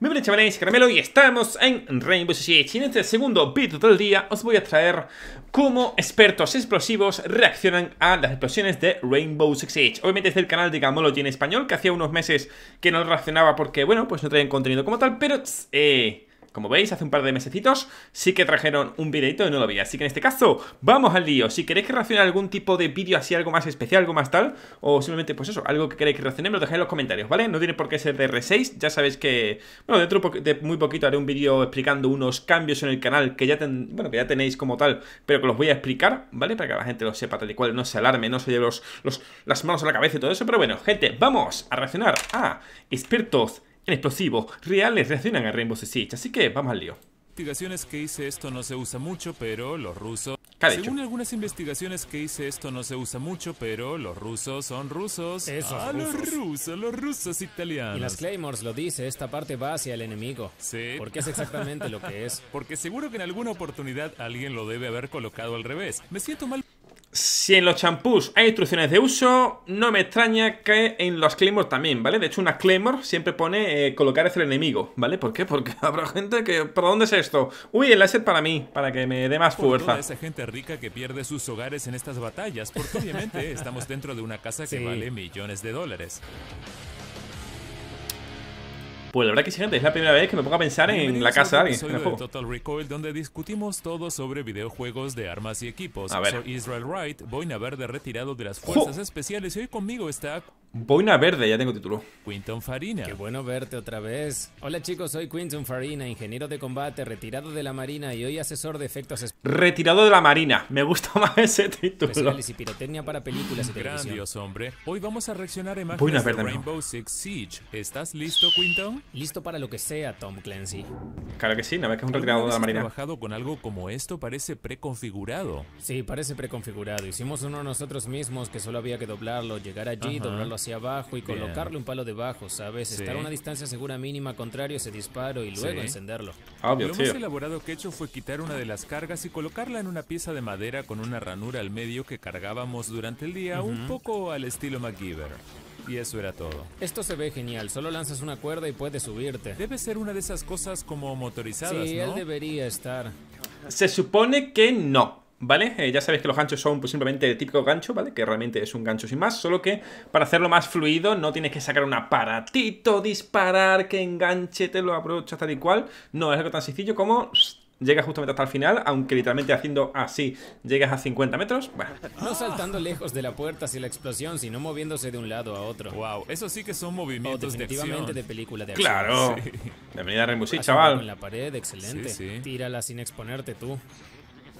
Muy bien chavales, Caramelo y estamos en Rainbow Six y en este segundo vídeo del día os voy a traer cómo expertos explosivos reaccionan a las explosiones de Rainbow Six Siege Obviamente es el canal de Gamology en español que hacía unos meses que no reaccionaba porque bueno, pues no traían contenido como tal, pero eh, como veis, hace un par de mesecitos sí que trajeron un videito y no lo vi. Así que en este caso, ¡vamos al lío! Si queréis que reaccione a algún tipo de vídeo así, algo más especial, algo más tal, o simplemente, pues eso, algo que queréis que reaccione, lo dejáis en los comentarios, ¿vale? No tiene por qué ser de R6, ya sabéis que... Bueno, dentro de muy poquito haré un vídeo explicando unos cambios en el canal que ya, ya tenéis como tal, pero que los voy a explicar, ¿vale? Para que la gente lo sepa tal y cual, no se alarme, no se lleve los, las manos a la cabeza y todo eso. Pero bueno, gente, vamos a reaccionar a expertos en explosivos reales reaccionan a Rainbow Six así que vamos al lío. Investigaciones que hice esto no se usa mucho, pero los rusos... Según algunas investigaciones que hice esto no se usa mucho, pero los rusos son rusos. Esos ah, rusos. los rusos, los rusos italianos. Y las Claymores lo dice, esta parte va hacia el enemigo. Sí. Porque es exactamente lo que es. Porque seguro que en alguna oportunidad alguien lo debe haber colocado al revés. Me siento mal si en los champús hay instrucciones de uso, no me extraña que en los claymores también, ¿vale? De hecho, una claymore siempre pone eh, colocar hacia el enemigo, ¿vale? ¿Por qué? Porque habrá gente que... ¿para dónde es esto? Uy, el láser para mí, para que me dé más fuerza. Toda esa gente rica que pierde sus hogares en estas batallas, porque obviamente estamos dentro de una casa que vale millones de dólares. Pues la verdad que gente. es la primera vez que me pongo a pensar en la casa de alguien. el De Total Recoil, donde discutimos todo sobre videojuegos de armas y equipos. A ver. Soy Israel Wright, boina verde retirado de las fuerzas especiales y hoy conmigo está Boina Verde, ya tengo título. Quinton Farina. Qué bueno verte otra vez. Hola chicos, soy Quinton Farina, ingeniero de combate, retirado de la Marina y hoy asesor de efectos... Retirado de la Marina, me gusta más ese título. y pirotecnia para películas y televisión. Grandioso, hombre. Hoy vamos a reaccionar a imágenes Rainbow Six Siege. ¿Estás listo, Quinton? Listo para lo que sea, Tom Clancy. Claro que sí, nada más que es un retirado de la Marina. trabajado con algo como esto? Parece preconfigurado. Sí, parece preconfigurado. Hicimos uno nosotros mismos que solo había que doblarlo, llegar allí, doblarlo abajo y colocarle un palo debajo, ¿sabes? Estar a una distancia segura mínima contrario ese disparo y luego encenderlo. Lo más elaborado que he hecho fue quitar una de las cargas y colocarla en una pieza de madera con una ranura al medio que cargábamos durante el día, un poco al estilo MacGyver. Y eso era todo. Esto se ve genial, solo lanzas una cuerda y puedes subirte. Debe ser una de esas cosas como motorizadas, ¿no? él debería estar. Se supone que no. ¿vale? Eh, ya sabéis que los ganchos son pues, simplemente el típico gancho, ¿vale? Que realmente es un gancho sin más, solo que para hacerlo más fluido no tienes que sacar un aparatito, disparar, que enganche, te lo aprovechas tal y cual. No, es algo tan sencillo como llegas justamente hasta el final, aunque literalmente haciendo así llegas a 50 metros. No saltando lejos de la puerta hacia la explosión, sino moviéndose de un lado a otro. Wow, eso sí que son oh, movimientos definitivamente de, película de acción. Claro. Bienvenida a chaval. En la pared, excelente. Sí, sí. Tírala sin exponerte tú.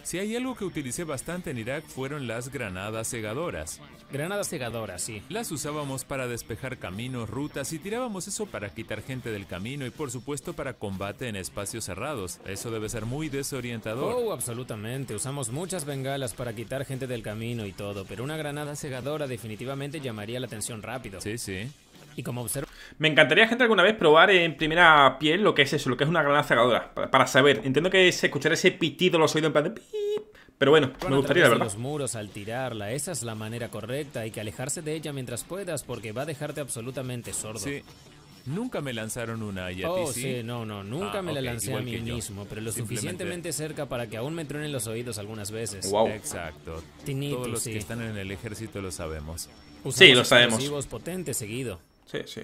Si hay algo que utilicé bastante en Irak fueron las granadas segadoras. Granadas segadoras, sí. Las usábamos para despejar caminos, rutas y tirábamos eso para quitar gente del camino y por supuesto para combate en espacios cerrados. Eso debe ser muy desorientador. Oh, absolutamente. Usamos muchas bengalas para quitar gente del camino y todo, pero una granada segadora definitivamente llamaría la atención rápido. Sí, sí. Y como observo me encantaría, gente, alguna vez probar en primera piel lo que es eso, lo que es una granada cegadora, para, saber. Entiendo que es escuchar ese pitido los oídos en plan de pero bueno, me gustaría, la verdad. Los muros al tirarla, esa es la manera correcta. Hay que alejarse de ella mientras puedas porque va a dejarte absolutamente sordo. Sí. Nunca me lanzaron una y oh, sí? sí? no, no, nunca ah, me la lancé a mí mismo, pero lo suficientemente cerca para que aún me truenen los oídos algunas veces. Wow. Exacto. Todos los que están en el ejército lo sabemos. sí, lo sabemos. potentes seguido. Sí, sí.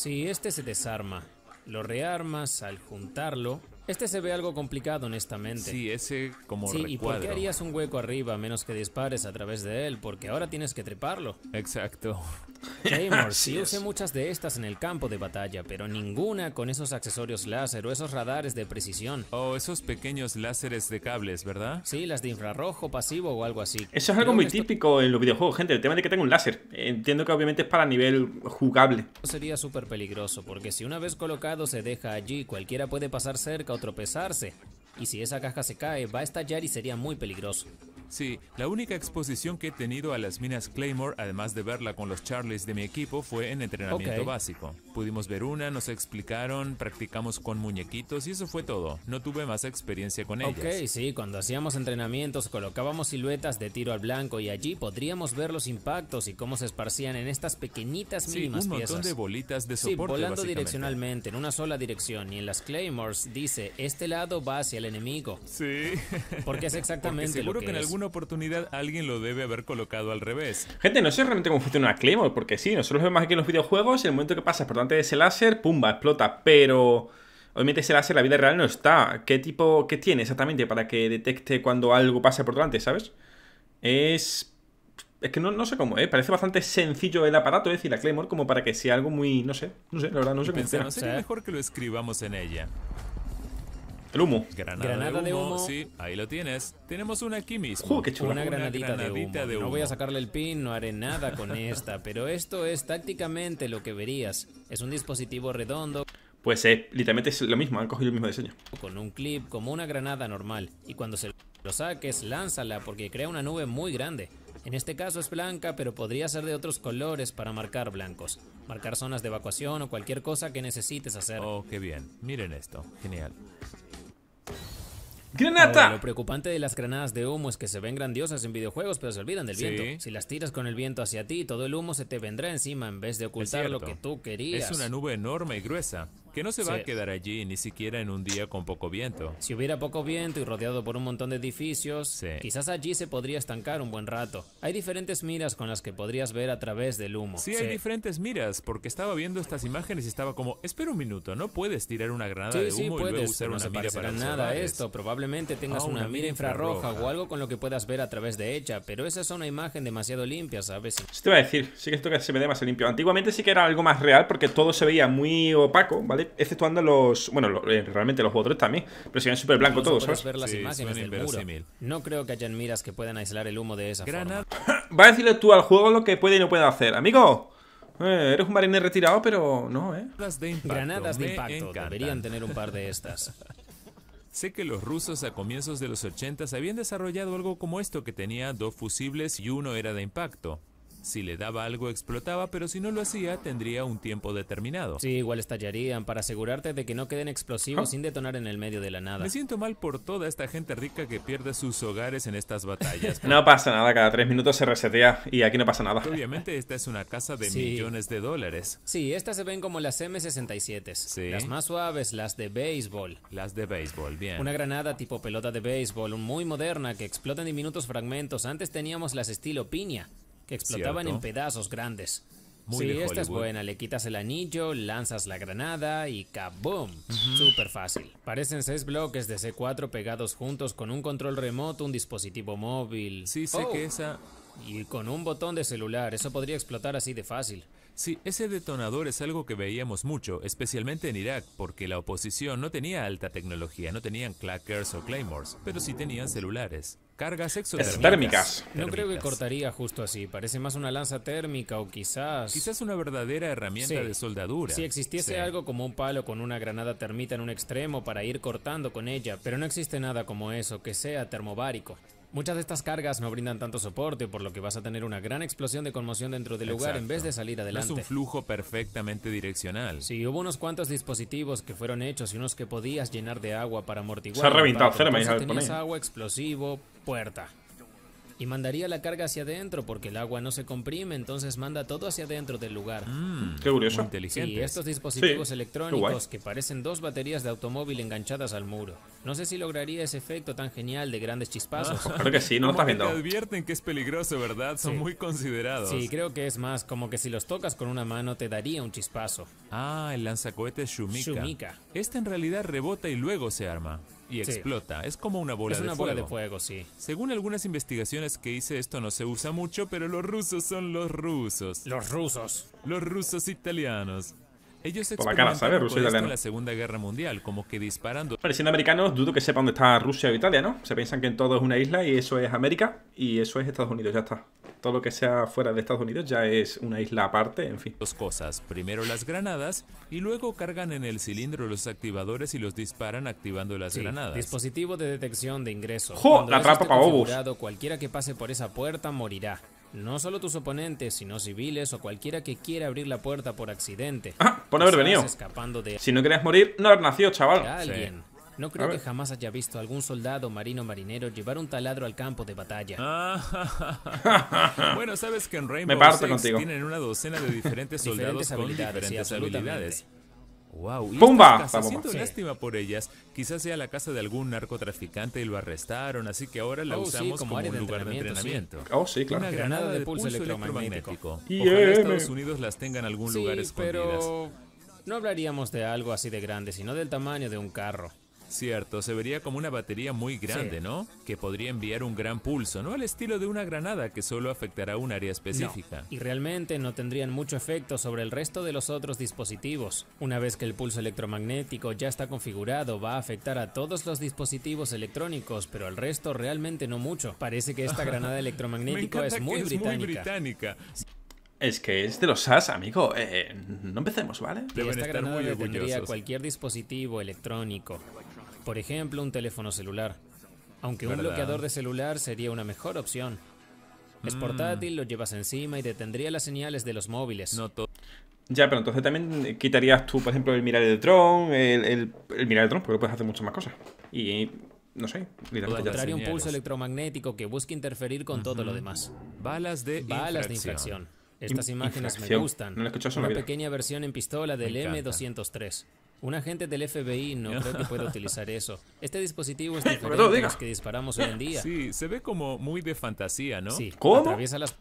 Si este se desarma, lo rearmas al juntarlo este se ve algo complicado, honestamente. Sí, ese como Sí, ¿y por qué harías un hueco arriba a menos que dispares a través de él? Porque ahora tienes que treparlo. Exacto. sí usé muchas de estas en el campo de batalla, pero ninguna con esos accesorios láser o esos radares de precisión. O oh, esos pequeños láseres de cables, ¿verdad? Sí, las de infrarrojo, pasivo o algo así. Eso es algo muy típico en los videojuegos, gente, el tema de que tenga un láser. Entiendo que obviamente es para nivel jugable. Sería súper peligroso, porque si una vez colocado se deja allí, cualquiera puede pasar cerca o tropezarse, y si esa caja se cae va a estallar y sería muy peligroso. Sí, la única exposición que he tenido a las minas Claymore, además de verla con los Charlies de mi equipo, fue en entrenamiento básico. Pudimos ver una, nos explicaron, practicamos con muñequitos y eso fue todo. No tuve más experiencia con ellas. Ok, sí, cuando hacíamos entrenamientos colocábamos siluetas de tiro al blanco y allí podríamos ver los impactos y cómo se esparcían en estas pequeñitas mínimas sí, un de bolitas de soporte, Sí, volando direccionalmente, en una sola dirección. Y en las Claymores dice, este lado va hacia el enemigo. Sí. Porque es exactamente seguro lo que, en algún oportunidad alguien lo debe haber colocado al revés. Gente, no sé realmente cómo funciona la Claymore, porque sí, nosotros vemos aquí en los videojuegos, en el momento que pasa por delante de ese láser, ¡pumba! explota, pero. Obviamente ese láser en la vida real no está. ¿Qué tipo, qué tiene exactamente para que detecte cuando algo pasa por delante, sabes? Es... Es que no, sé cómo, ¿eh? Parece bastante sencillo el aparato, es decir, la Claymore, como para que sea algo muy... No sé, no sé, la verdad no sé cómo mejor que lo escribamos en ella. El Granada, de, humo, Sí, ahí lo tienes. Tenemos una aquí mismo. Uh, una, granadita, de, humo. No voy a sacarle el pin, no haré nada con esta, pero esto es tácticamente lo que verías. Es un dispositivo redondo. Pues eh, literalmente es lo mismo, han cogido el mismo diseño. Con un clip como una granada normal. Y cuando se lo saques, lánzala porque crea una nube muy grande. En este caso es blanca, pero podría ser de otros colores para marcar blancos, marcar zonas de evacuación o cualquier cosa que necesites hacer. Oh, qué bien. Miren esto. Genial. ¡Granata! lo preocupante de las granadas de humo es que se ven grandiosas en videojuegos, pero se olvidan del viento. Si las tiras con el viento hacia ti, todo el humo se te vendrá encima en vez de ocultar lo que tú querías. Es una nube enorme y gruesa que no se va a quedar allí ni siquiera en un día con poco viento. Si hubiera poco viento y rodeado por un montón de edificios, quizás allí se podría estancar un buen rato. Hay diferentes miras con las que podrías ver a través del humo. Sí, hay diferentes miras, porque estaba viendo estas imágenes y estaba como, espera un minuto, no puedes tirar una granada de humo y usar una mira para nada esto, probablemente tengas ah, una, mira infrarroja, o algo con lo que puedas ver a través de ella, pero esa es una imagen demasiado limpia, ¿sabes? Sí te voy a decir, sí que esto que se ve demasiado limpio. Antiguamente sí que era algo más real porque todo se veía muy opaco, ¿vale? Efectuando Exceptuando los. Bueno, eh, realmente los jugadores también, pero se ven súper blancos todos, ¿sabes? No creo que hayan miras que puedan aislar el humo de esa Granada. Va a decirle tú al juego lo que puede y no puede hacer. Amigo, eh, eres un marine retirado, pero no, ¿eh? Granadas de impacto. Deberían tener un par de estas. Sé que los rusos a comienzos de los 80 habían desarrollado algo como esto que tenía dos fusibles y uno era de impacto. Si le daba algo explotaba, pero si no lo hacía tendría un tiempo determinado. Sí, igual estallarían para asegurarte de que no queden explosivos ah. sin detonar en el medio de la nada. Me siento mal por toda esta gente rica que pierde sus hogares en estas batallas. no pasa nada, cada tres minutos se resetea y aquí no pasa nada. Obviamente esta es una casa de millones de dólares. Sí, estas se ven como las M67. Sí. Las más suaves, las de béisbol. Las de béisbol, bien. Una granada tipo pelota de béisbol, muy moderna que explota en diminutos fragmentos. Antes teníamos las estilo piña que explotaban en pedazos grandes. Muy sí, esta es buena. Le quitas el anillo, lanzas la granada y ¡kaboom! Súper fácil. Parecen seis bloques de C4 pegados juntos con un control remoto, un dispositivo móvil. Sí, sé que oh. esa... Y con un botón de celular, eso podría explotar así de fácil. Sí, ese detonador es algo que veíamos mucho, especialmente en Irak, porque la oposición no tenía alta tecnología, no tenían clackers o claymores, pero sí tenían celulares. Cargas exotérmicas. No creo que cortaría justo así, parece más una lanza térmica o quizás... Quizás una verdadera herramienta de soldadura. Si existiese algo como un palo con una granada termita en un extremo para ir cortando con ella, pero no existe nada como eso que sea termobárico. Muchas de estas cargas no brindan tanto soporte, por lo que vas a tener una gran explosión de conmoción dentro del lugar en vez de salir adelante. es un flujo perfectamente direccional. Sí, hubo unos cuantos dispositivos que fueron hechos y unos que podías llenar de agua para amortiguar. Se ha reventado, cero agua explosivo, puerta y mandaría la carga hacia adentro porque el agua no se comprime, entonces manda todo hacia adentro del lugar. Mm, qué curioso. inteligente. Sí, estos dispositivos electrónicos que parecen dos baterías de automóvil enganchadas al muro. No sé si lograría ese efecto tan genial de grandes chispazos. Ah, creo que sí, no lo estás viendo. Te advierten que es peligroso, ¿verdad? Son muy considerados. Sí, creo que es más como que si los tocas con una mano te daría un chispazo. Ah, el lanzacohetes Shumika. Shumika. Este en realidad rebota y luego se arma y explota. Es como una bola es una de fuego. bola de fuego, sí. Según algunas investigaciones que hice, esto no se usa mucho, pero los rusos son los rusos. Los rusos. Los rusos italianos. Ellos por la cara, ¿sabes? Rusia e Italia. la Segunda Guerra Mundial, como que disparando. Pareciendo americanos, dudo que sepan dónde está Rusia o Italia, ¿no? Se piensan que en todo es una isla y eso es América y eso es Estados Unidos, ya está. Todo lo que sea fuera de Estados Unidos ya es una isla aparte, en fin. Dos cosas. Primero las granadas y luego cargan en el cilindro los activadores y los disparan activando las sí, granadas. Dispositivo de detección de ingreso. ¡Jo! la trampa para cualquiera que pase por esa puerta morirá. No solo tus oponentes, sino civiles o cualquiera que quiera abrir la puerta por accidente. Ah, por haber venido. Si no querías morir, no haber nacido, chaval. No creo que jamás haya visto algún soldado marino marinero llevar un taladro al campo de batalla. Ah, bueno, sabes que en Rainbow tienen una docena de diferentes soldados con diferentes habilidades. Wow. Y ¡Pumba! Casa, siento lástima por ellas. Quizás sea la casa de algún narcotraficante y lo arrestaron, así que ahora la oh, usamos como, un lugar de entrenamiento. Oh, sí, claro. Una granada de pulso, electromagnético. Y Ojalá Estados Unidos las tenga en algún lugar escondidas. pero no hablaríamos de algo así de grande, sino del tamaño de un carro. Cierto, se vería como una batería muy grande, ¿no? Que podría enviar un gran pulso, no al estilo de una granada que solo afectará un área específica. Y realmente no tendrían mucho efecto sobre el resto de los otros dispositivos. Una vez que el pulso electromagnético ya está configurado, va a afectar a todos los dispositivos electrónicos, pero al resto realmente no mucho. Parece que esta granada electromagnética es, muy, británica. Es que es de los SAS, amigo. Eh, eh, no empecemos, ¿vale? esta granada muy cualquier dispositivo electrónico. Por ejemplo, un teléfono celular. Aunque un bloqueador de celular sería una mejor opción. Es mm. portátil, lo llevas encima y detendría las señales de los móviles. ya, pero entonces también quitarías tú, por ejemplo, el mirar el dron, el, mirar el dron, porque puedes hacer muchas más cosas. Y no sé, literalmente. un pulso electromagnético que busque interferir con todo lo demás. Balas de Balas de Estas imágenes me gustan. Una pequeña versión en pistola del M203. Un agente del FBI no creo que pueda utilizar eso. Este dispositivo es diferente los que disparamos hoy en día. Sí, se ve como muy de fantasía, ¿no? ¿Cómo? Atraviesa las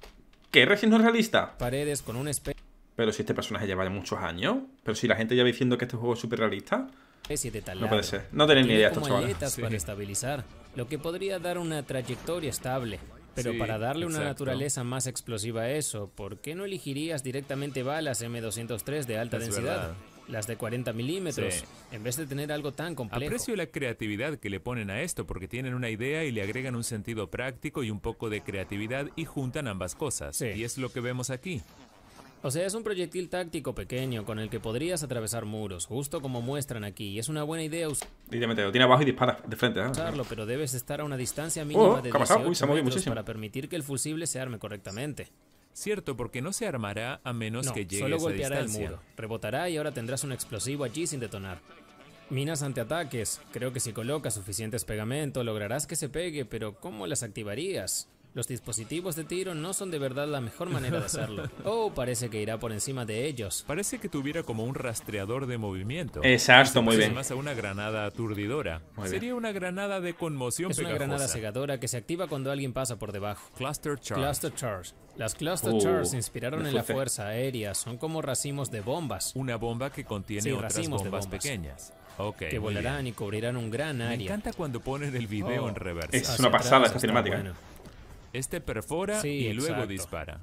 ¿Qué no realista? Paredes con un espejo. Pero si este personaje lleva muchos años. Pero si la gente ya diciendo que este juego es súper realista. No puede ser. No tenéis ni idea estos chavales. Sí. para estabilizar, lo que podría dar una trayectoria estable. Pero para darle una naturaleza más explosiva a eso, ¿por qué no elegirías directamente balas M203 de alta densidad? las de 40 milímetros, en vez de tener algo tan complejo. Aprecio la creatividad que le ponen a esto, porque tienen una idea y le agregan un sentido práctico y un poco de creatividad y juntan ambas cosas. Y es lo que vemos aquí. O sea, es un proyectil táctico pequeño con el que podrías atravesar muros, justo como muestran aquí, y es una buena idea usarlo. tiene abajo y dispara de frente. ¿eh? pero debes estar a una distancia oh, mínima de 18 para permitir que el fusible se arme correctamente. Cierto, porque no se armará a menos que llegue a esa golpeará el muro, rebotará y ahora tendrás un explosivo allí sin detonar. Minas antiataques. Creo que si colocas suficientes pegamento lograrás que se pegue, pero ¿cómo las activarías? Los dispositivos de tiro no son de verdad la mejor manera de hacerlo. Oh, parece que irá por encima de ellos. Parece que tuviera como un rastreador de movimiento. Exacto, muy bien. Más a una granada aturdidora. Sería una granada de conmoción Es una granada segadora que se activa cuando alguien pasa por debajo. Cluster charge. Cluster charge. Las cluster uh, charge se inspiraron en la fuerza aérea. Son como racimos de bombas. Una bomba que contiene otras bombas, de pequeñas. Okay, que volarán y cubrirán un gran área. Me encanta cuando ponen el video oh. en reversa. Es ah, una pasada esta cinemática. Este perfora y luego dispara.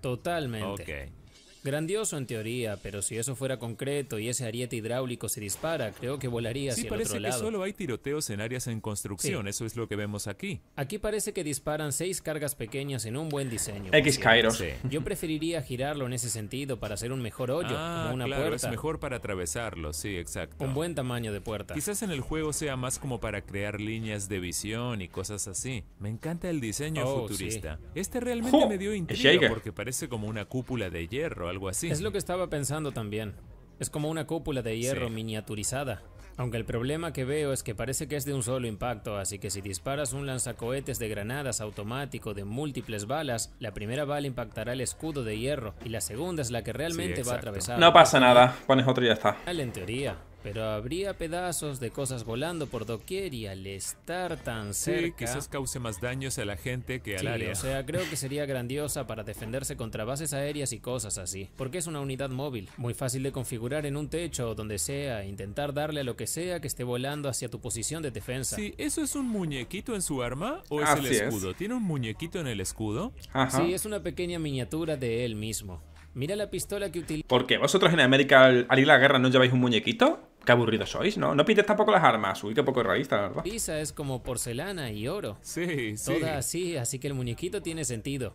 Totalmente. Ok. Grandioso en teoría, pero si eso fuera concreto y ese ariete hidráulico se dispara, creo que volaría sí, hacia el otro lado. parece que solo hay tiroteos en áreas en construcción, eso es lo que vemos aquí. Aquí parece que disparan seis cargas pequeñas en un buen diseño. X Cairo. Yo preferiría girarlo en ese sentido para hacer un mejor hoyo, ah, como una claro, es mejor para atravesarlo, sí, exacto. Un buen tamaño de puerta. Quizás en el juego sea más como para crear líneas de visión y cosas así. Me encanta el diseño oh, futurista. Este realmente me dio intriga porque parece como una cúpula de hierro, es lo que estaba pensando también. Es como una cúpula de hierro miniaturizada. Aunque el problema que veo es que parece que es de un solo impacto, así que si disparas un lanzacohetes de granadas automático de múltiples balas, la primera bala impactará el escudo de hierro y la segunda es la que realmente va a atravesar. No pasa nada, pones otro y ya está. En teoría, pero habría pedazos de cosas volando por doquier y al estar tan sí, cerca. quizás cause más daños a la gente que al sí, área. O sea, creo que sería grandiosa para defenderse contra bases aéreas y cosas así. Porque es una unidad móvil, muy fácil de configurar en un techo o donde sea, e intentar darle a lo que sea que esté volando hacia tu posición de defensa. Sí, ¿eso es un muñequito en su arma o es el escudo? ¿Tiene un muñequito en el escudo? Sí, es una pequeña miniatura de él mismo. Mira la pistola que utiliza. ¿Por qué? ¿Vosotros en América al, ir a la guerra no lleváis un muñequito? Qué aburridos sois, ¿no? No pintes tampoco las armas. Uy, qué poco realista, la verdad. Pisa es como porcelana y oro. Sí, sí. Toda así, así que el muñequito tiene sentido.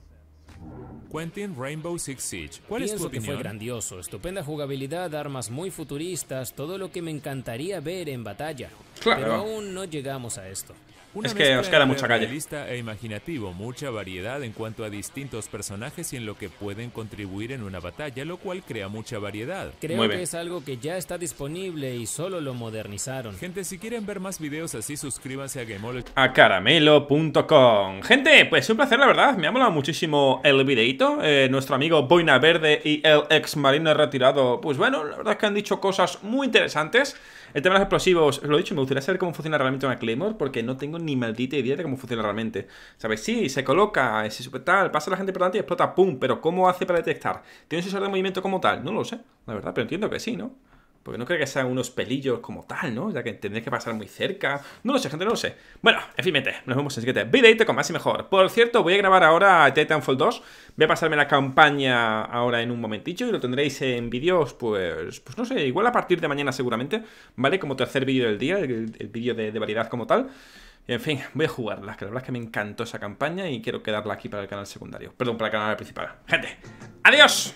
Quentin Rainbow Six Siege. ¿Cuál es tu opinión? que fue grandioso, estupenda jugabilidad, armas muy futuristas, todo lo que me encantaría ver en batalla. Claro. Pero aún no llegamos a esto es que os queda mucha calle. Realista e imaginativo, mucha variedad en cuanto a distintos personajes y en lo que pueden contribuir en una batalla, lo cual crea mucha variedad. Creo que es algo que ya está disponible y solo lo modernizaron. Gente, si quieren ver más videos así, suscríbanse a Gameology. A caramelo.com. Gente, pues un placer, la verdad. Me ha molado muchísimo el videito. Eh, nuestro amigo Boina Verde y el ex marino retirado, pues bueno, la verdad es que han dicho cosas muy interesantes. El tema de los explosivos, os lo he dicho, me gustaría saber cómo funciona realmente una Claymore, porque no tengo ni maldita idea de cómo funciona realmente. ¿Sabes? Sí, se coloca, se tal, pasa la gente por delante y explota, ¡pum! Pero ¿cómo hace para detectar? ¿Tiene un sensor de movimiento como tal? No lo sé, la verdad, pero entiendo que sí, ¿no? Porque no creo que sean unos pelillos como tal, ¿no? Ya que tendréis que pasar muy cerca. No lo sé, gente, no lo sé. Bueno, en fin, mente. Nos vemos en el siguiente Video con más y mejor. Por cierto, voy a grabar ahora Titanfall 2. Voy a pasarme la campaña ahora en un momentito. y lo tendréis en vídeos, pues, pues no sé, igual a partir de mañana seguramente, ¿vale? Como tercer vídeo del día, el, vídeo de, variedad como tal. en fin, voy a jugarla, que la verdad es que me encantó esa campaña y quiero quedarla aquí para el canal secundario. Perdón, para el canal principal. Gente, ¡adiós!